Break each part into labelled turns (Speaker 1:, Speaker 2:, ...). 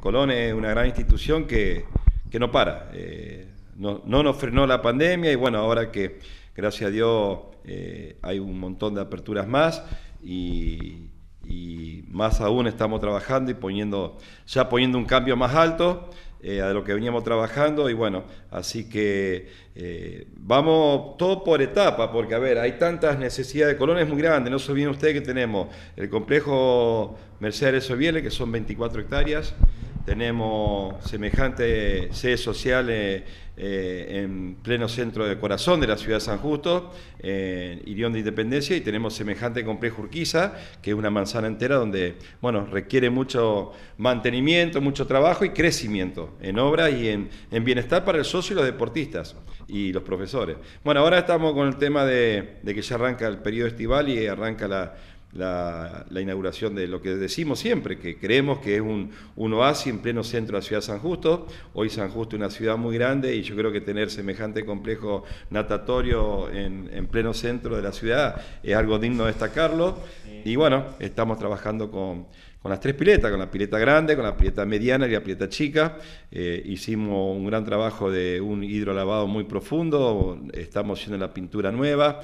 Speaker 1: Colón es una gran institución que, que no para. Eh, no, nos frenó la pandemia y bueno, ahora que gracias a Dios eh, hay un montón de aperturas más y, más aún estamos trabajando y poniendo, ya poniendo un cambio más alto eh, a lo que veníamos trabajando y bueno, así que eh, vamos todo por etapa, porque a ver, hay tantas necesidades. de es muy grandes no se olviden ustedes que tenemos el complejo Mercedes Ovieles, que son 24 hectáreas, tenemos semejante sede social eh, eh, en pleno centro de corazón de la ciudad de San Justo, en Irión de Independencia, y tenemos semejante complejo Urquiza, que es una manzana entera donde, bueno, requiere mucho mantenimiento, mucho trabajo y crecimiento en obra y en, en bienestar para el socio y los deportistas y los profesores. Bueno, ahora estamos con el tema de, que ya arranca el periodo estival y arranca la, la, inauguración de lo que decimos siempre, que creemos que es un, un, oasis en pleno centro de la ciudad de San Justo. Hoy San Justo es una ciudad muy grande y yo creo que tener semejante complejo natatorio en, pleno centro de la ciudad es algo digno de destacarlo. Y bueno, estamos trabajando con, las tres piletas, con la pileta grande, con la pileta mediana y la pileta chica. Eh, hicimos un gran trabajo de un hidrolavado muy profundo, estamos haciendo la pintura nueva.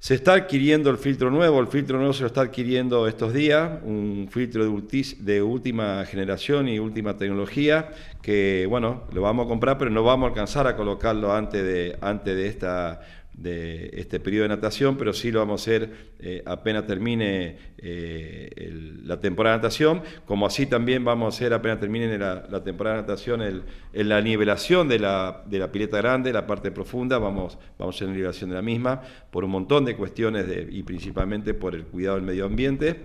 Speaker 1: Se está adquiriendo el filtro nuevo, el filtro nuevo se lo está adquiriendo estos días, un filtro de, última generación y última tecnología que, bueno, lo vamos a comprar, pero no vamos a alcanzar a colocarlo antes de, antes de esta de este periodo de natación, pero sí lo vamos a hacer eh, apenas termine eh, la temporada de natación, como así también vamos a hacer apenas termine la, temporada de natación el, la nivelación de la, pileta grande, la parte profunda, vamos, vamos a hacer la nivelación de la misma por un montón de cuestiones y principalmente por el cuidado del medio ambiente.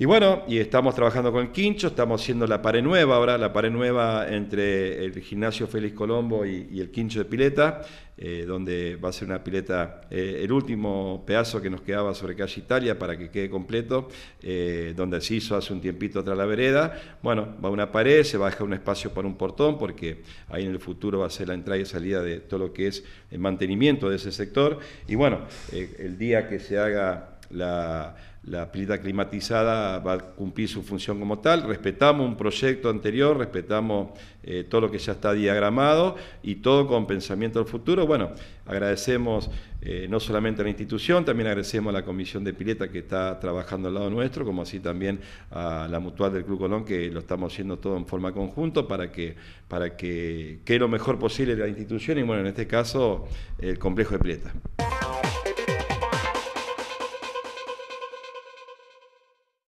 Speaker 1: Y bueno, y estamos trabajando con el Quincho, estamos haciendo la pared nueva ahora, la pared nueva entre el gimnasio Félix Colombo y, el Quincho de Pileta, eh, donde va a ser una pileta, eh, el último pedazo que nos quedaba sobre calle Italia para que quede completo, eh, donde se hizo hace un tiempito tras la vereda. Bueno, va una pared, se va a dejar un espacio para un portón, porque ahí en el futuro va a ser la entrada y salida de todo lo que es el mantenimiento de ese sector. Y bueno, el día que se haga la, pileta climatizada va a cumplir su función como tal. Respetamos un proyecto anterior, respetamos eh, todo lo que ya está diagramado y todo con pensamiento al futuro. Bueno, agradecemos eh, no solamente a la institución, también agradecemos a la Comisión de Pileta que está trabajando al lado nuestro, como así también a la Mutual del Club Colón, que lo estamos haciendo todo en forma conjunta para que, para que quede lo mejor posible la institución y bueno, en este caso el complejo de pileta.